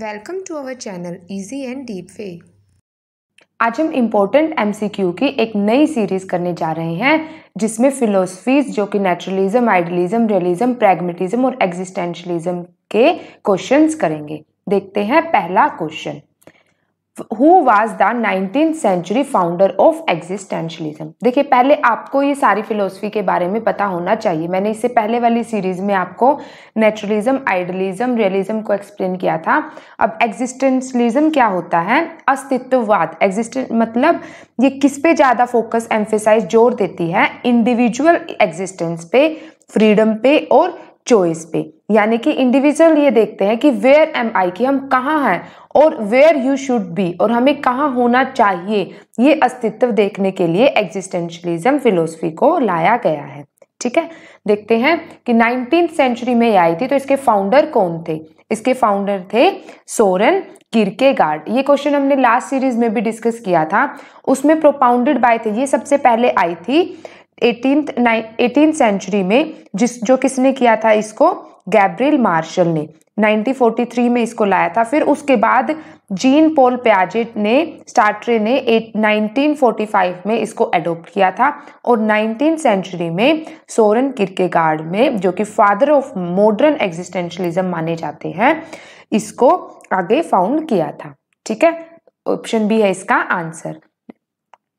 Welcome to our channel easy and deep way आज हम important M की एक नई सीरीज करने जा रहे हैं जिसमें फिलोसफीज जो कि नेचुरलिज्म आइडियलिज्म रियलिज्म प्रैग्मेटिज्म और एग्जिस्टेंशलिज्म के क्वेश्चंस करेंगे देखते हैं पहला question who was the nineteen century founder of existentialism देखिए पहले आपको ये सारी फिलोसफी के बारे में पता होना चाहिए मैंने इससे पहले वाली सीरीज में आपको नेचुरलिज्म आइडलिज्म रियलिज्म को एक्सप्लेन किया था अब एग्जिस्टेंशलिज्म क्या होता है अस्तित्ववाद एग्जिस्टेंस मतलब ये किस पे ज़्यादा फोकस एम्फेसाइज जोर देती है इंडिविजुअल एग्जिस्टेंस पे फ्रीडम पे और चॉइस पे यानी कि इंडिविजुअल ये देखते हैं कि वेयर एम आई कि हम कहाँ हैं और वेयर यू शुड बी और हमें कहाँ होना चाहिए ये अस्तित्व देखने के लिए एग्जिस्टेंशलिज्म फिलोसफी को लाया गया है ठीक है देखते हैं कि नाइनटीन सेंचुरी में आई थी तो इसके फाउंडर कौन थे इसके फाउंडर थे सोरन गार्ड ये क्वेश्चन हमने लास्ट सीरीज में भी डिस्कस किया था उसमें प्रोपाउंडेड बाय थे ये सबसे पहले आई थी एटीन सेंचुरी में जिस जो किसने किया था इसको गैब्रियल मार्शल ने 1943 में इसको लाया था फिर उसके बाद जीन पोल प्याजेट ने स्टार्ट्रे ने 1945 में इसको एडोप्ट किया था और 19 सेंचुरी में सोरन किर्केगार्ड में जो कि फादर ऑफ मॉडर्न एग्जिस्टेंशलिज्म माने जाते हैं इसको आगे फाउंड किया था ठीक है ऑप्शन बी है इसका आंसर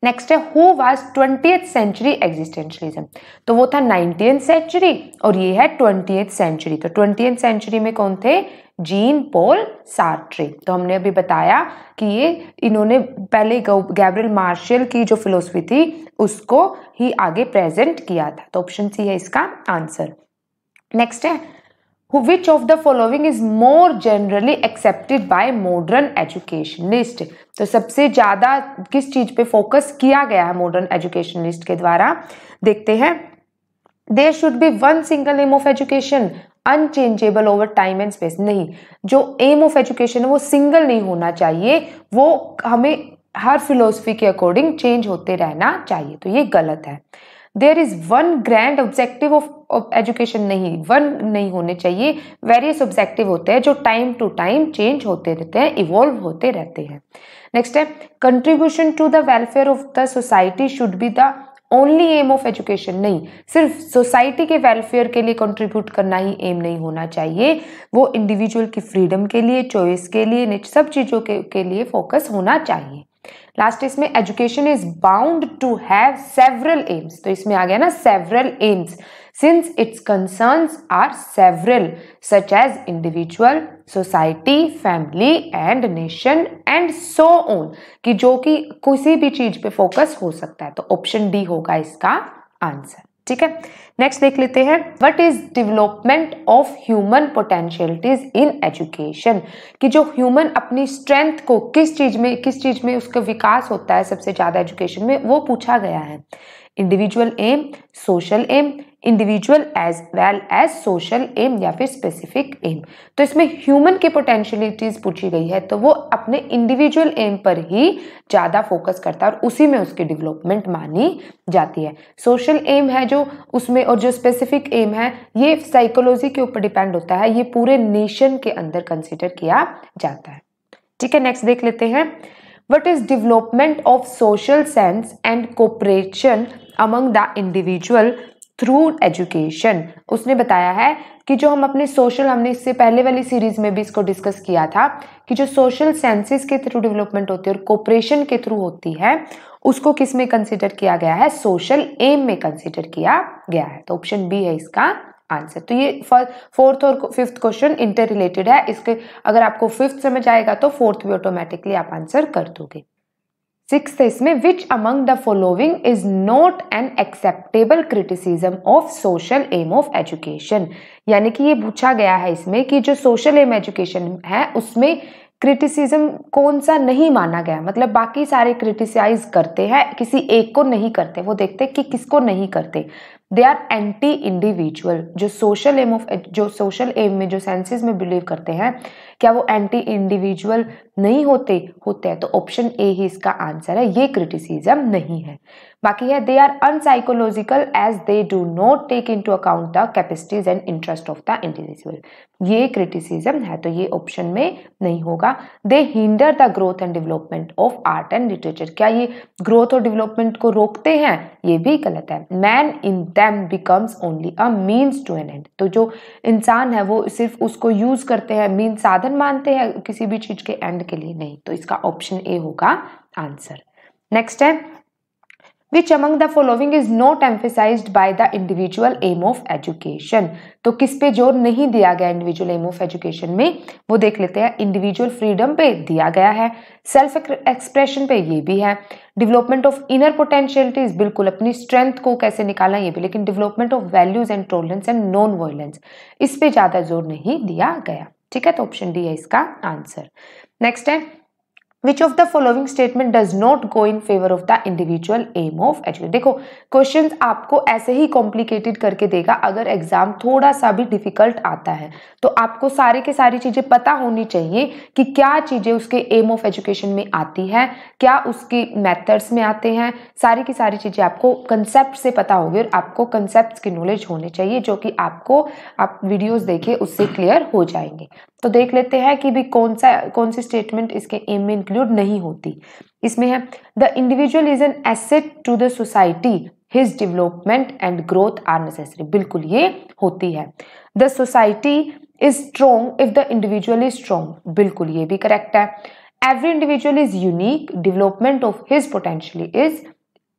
नेक्स्ट है who was twenty century existentialism तो वो था नाइनटीन सेंचुरी और ये है ट्वेंटी सेंचुरी तो ट्वेंटी सेंचुरी में कौन थे जीन पोल सार्ट्री तो हमने अभी बताया कि ये इन्होंने पहले गैब्रियल मार्शल की जो फिलोसफी थी उसको ही आगे प्रेजेंट किया था तो ऑप्शन सी है इसका आंसर नेक्स्ट है which of the following is more generally accepted by modern educationalist तो सबसे ज़्यादा किस चीज़ पे फोकस किया गया है मॉडर्न एजुकेशनिस्ट के द्वारा देखते हैं there should be one single aim of education unchangeable over time and space नहीं जो एम ऑफ एजुकेशन है वो सिंगल नहीं होना चाहिए वो हमें हर फिलोसफी के अकॉर्डिंग चेंज होते रहना चाहिए तो ये गलत है there is one grand objective of education नहीं वन नहीं होने चाहिए वेरियस ऑब्जेक्टिव होते हैं जो टाइम टू टाइम चेंज होते रहते हैं इवॉल्व होते रहते हैं नेक्स्ट है contribution to the welfare of the society should be the only aim of education नहीं सिर्फ सोसाइटी के वेलफेयर के लिए कंट्रीब्यूट करना ही एम नहीं होना चाहिए वो इंडिविजुअल की फ्रीडम के लिए चॉइस के लिए सब चीज़ों के, के लिए फोकस होना चाहिए लास्ट इसमें education is bound to have several aims तो इसमें आ गया ना several aims since it's concerns are several such as individual society family and nation and so on कि जो कि किसी भी चीज पे फोकस हो सकता है तो ऑप्शन डी होगा इसका आंसर ठीक है नेक्स्ट देख लेते हैं what is development of human potentialities in education कि जो ह्यूमन अपनी स्ट्रेंथ को किस चीज में किस चीज में उसका विकास होता है सबसे ज्यादा एजुकेशन में वो पूछा गया है individual aim social aim individual as well as social aim या फिर स्पेसिफिक एम तो इसमें ह्यूमन की पोटेंशियलिटीज पूछी गई है तो वो अपने इंडिविजुअल एम पर ही ज़्यादा फोकस करता है और उसी में उसकी डेवलपमेंट मानी जाती है सोशल एम है जो उसमें और जो स्पेसिफिक एम है ये साइकोलॉजी के ऊपर डिपेंड होता है ये पूरे नेशन के अंदर कंसिडर किया जाता है ठीक है नेक्स्ट देख लेते हैं what is development of social sense and cooperation among the individual through education उसने बताया है कि जो हम अपने सोशल हमने इससे पहले वाली सीरीज में भी इसको डिस्कस किया था कि जो सोशल सेंसेस के थ्रू डेवलपमेंट होती है और कोऑपरेशन के थ्रू होती है उसको किस में कंसिडर किया गया है सोशल एम में कंसिडर किया गया है तो ऑप्शन बी है इसका आंसर तो ये फोर्थ और फिफ्थ क्वेश्चन इंटर रिलेटेड है इसके अगर आपको फिफ्थ समझ आएगा तो फोर्थ भी ऑटोमेटिकली आप आंसर कर दोगे सिक्स है इसमें which among the following is not an acceptable criticism of social aim of education यानी कि ये पूछा गया है इसमें कि जो सोशल एम एजुकेशन है उसमें क्रिटिसिज्म कौन सा नहीं माना गया मतलब बाकी सारे क्रिटिसाइज करते हैं किसी एक को नहीं करते वो देखते कि किसको नहीं करते दे आर एंटी इंडिविजुअल जो सोशल एम ऑफ जो सोशल एम में जो सेंसेस में बिलीव करते हैं क्या वो एंटी इंडिविजुअल नहीं होते होते हैं तो ऑप्शन ए ही इसका आंसर है ये क्रिटिसिज्म नहीं है बाकी है they are unpsychological as they do not take into account the capacities and interest of the individual ये क्रिटिसिजम है तो ये ऑप्शन में नहीं होगा they hinder the growth and development of art and literature क्या ये ग्रोथ और डेवलपमेंट को रोकते हैं ये भी गलत है man in them becomes only a means to an end तो जो इंसान है वो सिर्फ उसको यूज करते हैं मीन साधन मानते हैं किसी भी चीज के एंड के लिए नहीं तो इसका ऑप्शन ए होगा आंसर नेक्स्ट है which among the following is not emphasized by the individual aim of education तो किस पे जोर नहीं दिया गया इंडिविजुअल एम ऑफ एजुकेशन में वो देख लेते हैं इंडिविजुअल फ्रीडम पे दिया गया है सेल्फ एक्सप्रेशन पे ये भी है डेवलपमेंट ऑफ इनर पोटेंशियलिटीज बिल्कुल अपनी स्ट्रेंथ को कैसे निकालना ये भी लेकिन development of values and tolerance and non violence इस पे ज़्यादा जोर नहीं दिया गया ठीक है तो ऑप्शन डी है इसका आंसर नेक्स्ट है which of the following statement does not go in favour of the individual aim of education देखो क्वेश्चन आपको ऐसे ही कॉम्प्लिकेटेड करके देगा अगर एग्जाम थोड़ा सा भी डिफिकल्ट आता है तो आपको सारे के सारी चीजें पता होनी चाहिए कि क्या चीजें उसके एम ऑफ एजुकेशन में आती है क्या उसके मैथड्स में आते हैं सारी की सारी चीजें आपको कंसेप्ट से पता होगी और आपको कंसेप्ट की नॉलेज होनी चाहिए जो कि आपको आप वीडियोज देखे उससे क्लियर हो जाएंगे तो देख लेते हैं कि भी कौन सा कौन सी स्टेटमेंट इसके एम में इंक्लूड नहीं होती इसमें है the individual is an asset to the society his development and growth are necessary बिल्कुल ये होती है the society is strong if the individual is strong बिल्कुल ये भी करेक्ट है every individual is unique development of his potentially is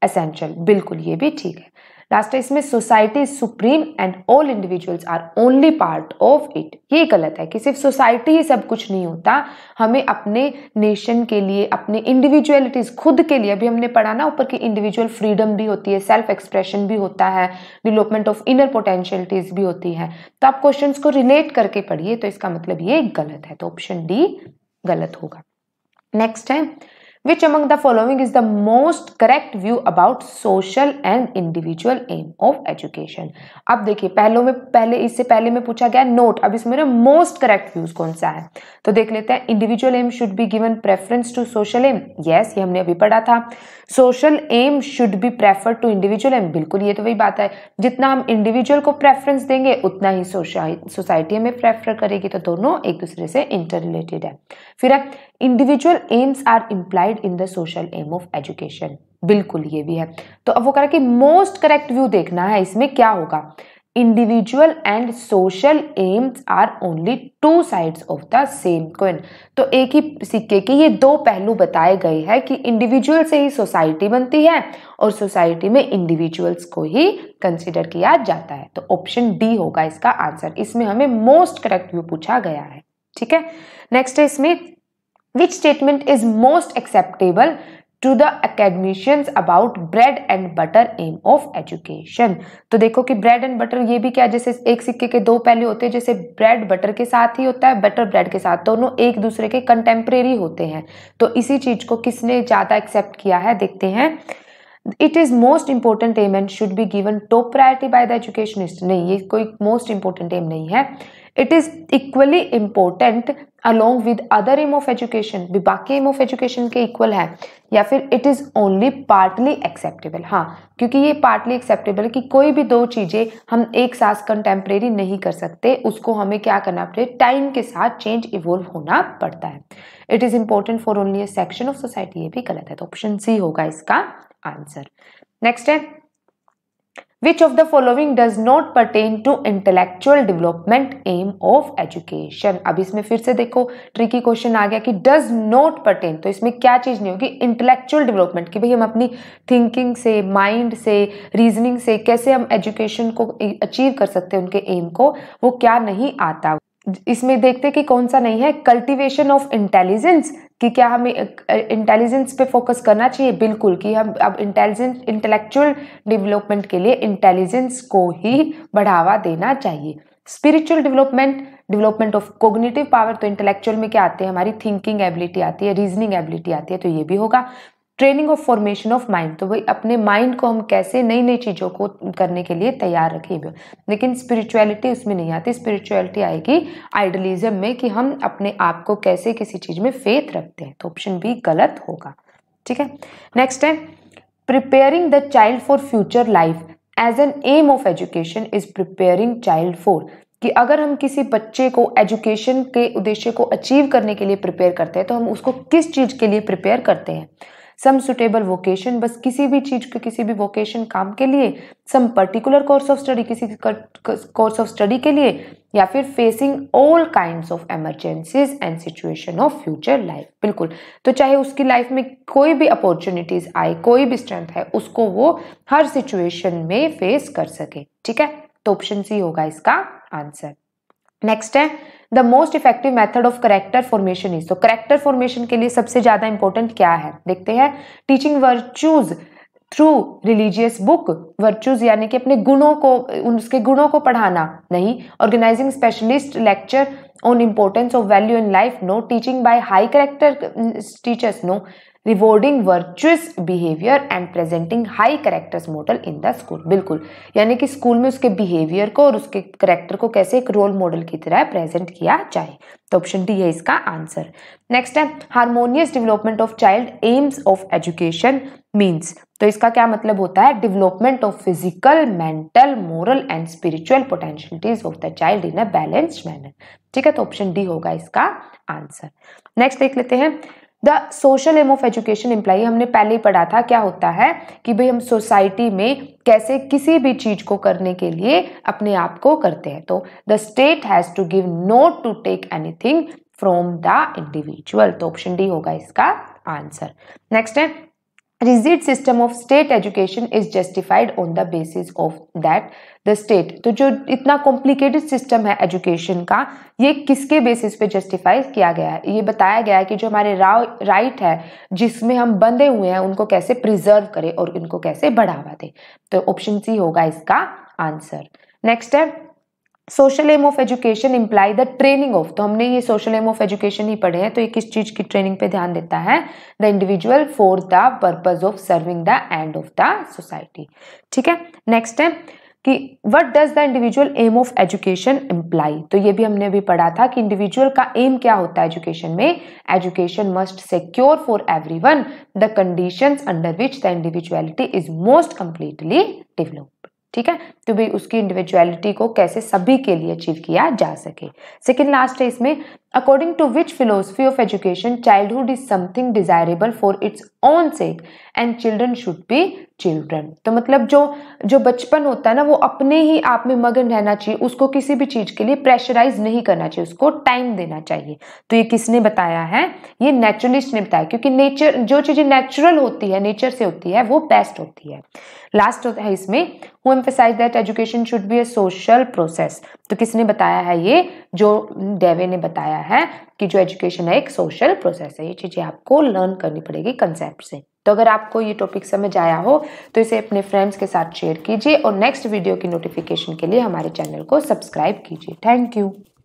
essential बिल्कुल ये भी ठीक है लास्ट है इसमें society is supreme and all individuals are only part of it ये गलत है कि सिर्फ सोसाइटी ही सब कुछ नहीं होता हमें अपने नेशन के लिए अपने इंडिविजुअलिटीज खुद के लिए अभी हमने पढ़ा ना ऊपर की इंडिविजुअल फ्रीडम भी होती है सेल्फ एक्सप्रेशन भी होता है डेवलपमेंट ऑफ इनर पोटेंशियलिटीज भी होती है तो आप क्वेश्चन को रिलेट करके पढ़िए तो इसका मतलब ये गलत है तो ऑप्शन डी गलत होगा नेक्स्ट है Which among the following is the most correct view about social and individual aim of education? अब देखिए पहलों में पहले इससे पहले में पूछा गया नोट अब इसमें मोस्ट करेक्ट व्यूज कौन सा है तो देख लेते हैं individual aim should be given preference to social aim yes ये हमने अभी पढ़ा था social aim should be prefer to individual aim बिल्कुल ये तो वही बात है जितना हम इंडिविजुअल को प्रेफरेंस देंगे उतना ही सोसाइटी हमें प्रेफर करेगी तो दोनों एक दूसरे से इंटर रिलेटेड है फिर individual aims are implied required in the social aim of education बिल्कुल ये भी है तो अब वो कह रहा है कि मोस्ट करेक्ट व्यू देखना है इसमें क्या होगा individual and social aims are only two sides of the same coin तो एक ही सिक्के के ये दो पहलू बताए गए हैं कि इंडिविजुअल से ही सोसाइटी बनती है और सोसाइटी में इंडिविजुअल्स को ही कंसिडर किया जाता है तो ऑप्शन डी होगा इसका आंसर इसमें हमें मोस्ट करेक्ट व्यू पूछा गया है ठीक है नेक्स्ट है इसमें Which statement is most acceptable to the academicians about bread and butter aim of education तो देखो कि ब्रेड एंड बटर ये भी क्या जैसे एक सिक्के के दो पहले होते हैं जैसे ब्रेड बटर के साथ ही होता है बटर ब्रेड के साथ दोनों तो एक दूसरे के कंटेम्प्रेरी होते हैं तो इसी चीज को किसने ज्यादा एक्सेप्ट किया है देखते हैं it is most important aim and should be given top priority by the educationist नहीं ये कोई मोस्ट इंपॉर्टेंट एम नहीं है it is equally important along with other aim of education भी बाकी एम ऑफ एजुकेशन के इक्वल है या फिर it is only partly acceptable हाँ क्योंकि ये पार्टली एक्सेप्टेबल कि कोई भी दो चीजें हम एक साथ कंटेम्प्रेरी नहीं कर सकते उसको हमें क्या करना पड़े टाइम के साथ चेंज इवोल्व होना पड़ता है it is important for only a section of society ये भी गलत है तो ऑप्शन सी होगा इसका आंसर नेक्स्ट है which of the following does not pertain to intellectual development aim of education अब इसमें फिर से देखो ट्रिकी क्वेश्चन आ गया कि डज नॉट pertain तो इसमें क्या चीज़ नहीं होगी इंटेलेक्चुअल डेवलपमेंट कि भाई हम अपनी थिंकिंग से माइंड से रीजनिंग से कैसे हम एजुकेशन को अचीव कर सकते हैं उनके एम को वो क्या नहीं आता इसमें देखते कि कौन सा नहीं है कल्टीवेशन ऑफ इंटेलिजेंस कि क्या हमें इंटेलिजेंस पे फोकस करना चाहिए बिल्कुल कि हम अब इंटेलिजेंस इंटेलेक्चुअल डेवलपमेंट के लिए इंटेलिजेंस को ही बढ़ावा देना चाहिए spiritual development development of cognitive power तो इंटेलेक्चुअल में क्या आते हैं हमारी थिंकिंग एबिलिटी आती है रीजनिंग एबिलिटी आती है तो ये भी होगा training of formation of mind तो भाई अपने माइंड को हम कैसे नई नई चीज़ों को करने के लिए तैयार रखें लेकिन स्पिरिचुअलिटी उसमें नहीं आती स्पिरिचुअलिटी आएगी आइडलिज्म में कि हम अपने आप को कैसे किसी चीज़ में फेथ रखते हैं तो ऑप्शन बी गलत होगा ठीक है नेक्स्ट है preparing the child for future life as an aim of education is preparing child for कि अगर हम किसी बच्चे को एजुकेशन के उद्देश्य को अचीव करने के लिए प्रिपेयर करते हैं तो हम उसको किस चीज़ के लिए प्रिपेयर करते हैं सम सुटेबल वोकेशन बस किसी भी चीज़ के किसी भी वोकेशन काम के लिए some particular course of study किसी कोर्स ऑफ स्टडी के लिए या फिर facing all kind of emergencies and situation of future life बिल्कुल तो चाहे उसकी लाइफ में कोई भी अपॉर्चुनिटीज आए कोई भी स्ट्रेंथ है उसको वो हर सिचुएशन में फेस कर सके ठीक है तो ऑप्शन सी होगा इसका आंसर नेक्स्ट है the most effective method of character formation is तो करेक्टर फॉर्मेशन के लिए सबसे ज्यादा इंपॉर्टेंट क्या है देखते हैं teaching virtues through religious book virtues यानी कि अपने गुणों को उसके गुणों को पढ़ाना नहीं organizing specialist lecture on importance of value in life no teaching by high character teachers no rewarding virtuous behaviour and presenting high characters model in the school बिल्कुल यानी कि स्कूल में उसके बिहेवियर को और उसके करेक्टर को कैसे एक रोल मॉडल की तरह प्रेजेंट किया जाए तो ऑप्शन डी है इसका आंसर नेक्स्ट है harmonious development of child aims of education means तो इसका क्या मतलब होता है development of physical mental moral and spiritual potentialities of the child in a balanced manner ठीक है तो ऑप्शन डी होगा इसका आंसर नेक्स्ट देख लेते हैं the social aim of education imply हमने पहले ही पढ़ा था क्या होता है कि भाई हम सोसाइटी में कैसे किसी भी चीज को करने के लिए अपने आप को करते हैं तो the state has to give not to take anything from the individual तो ऑप्शन डी होगा इसका आंसर नेक्स्ट है rigid system of state education is justified on the basis of that the state तो जो इतना कॉम्प्लिकेटेड सिस्टम है education का ये किसके बेसिस पे जस्टिफाई किया गया है ये बताया गया है कि जो हमारे राव राइट है जिसमें हम बंधे हुए हैं उनको कैसे प्रिजर्व करें और उनको कैसे बढ़ावा दें तो ऑप्शन सी होगा इसका आंसर नेक्स्ट है social aim of education imply the training of तो हमने ये सोशल एम ऑफ एजुकेशन ही पढ़े हैं तो ये किस चीज़ की ट्रेनिंग पे ध्यान देता है the individual for the purpose of serving the end of the society ठीक है नेक्स्ट है कि what does the individual aim of education imply तो ये भी हमने अभी पढ़ा था कि इंडिविजुअल का एम क्या होता है एजुकेशन में education must secure for everyone the condition under which the individuality is most completely develop ठीक है तो भी उसकी इंडिविजुअलिटी को कैसे सभी के लिए अचीव किया जा सके सेकेंड लास्ट है इसमें according to which philosophy of education childhood is something desirable for its own sake and children should be children तो मतलब जो जो बचपन होता है ना वो अपने ही आप में मगन रहना चाहिए उसको किसी भी चीज़ के लिए प्रेशराइज नहीं करना चाहिए उसको टाइम देना चाहिए तो ये किसने बताया है ये नेचुरलिस्ट ने बताया क्योंकि नेचर जो चीज़ें नेचुरल होती है नेचर से होती है वो बेस्ट होती है लास्ट होता है इसमें who emphasize that education should be a social process तो किसने बताया है ये जो डेवे ने बताया है कि जो एजुकेशन है एक सोशल प्रोसेस है ये चीज़ें आपको लर्न करनी पड़ेगी कंसेप्ट से तो अगर आपको ये टॉपिक समझ आया हो तो इसे अपने फ्रेंड्स के साथ शेयर कीजिए और नेक्स्ट वीडियो की नोटिफिकेशन के लिए हमारे चैनल को सब्सक्राइब कीजिए थैंक यू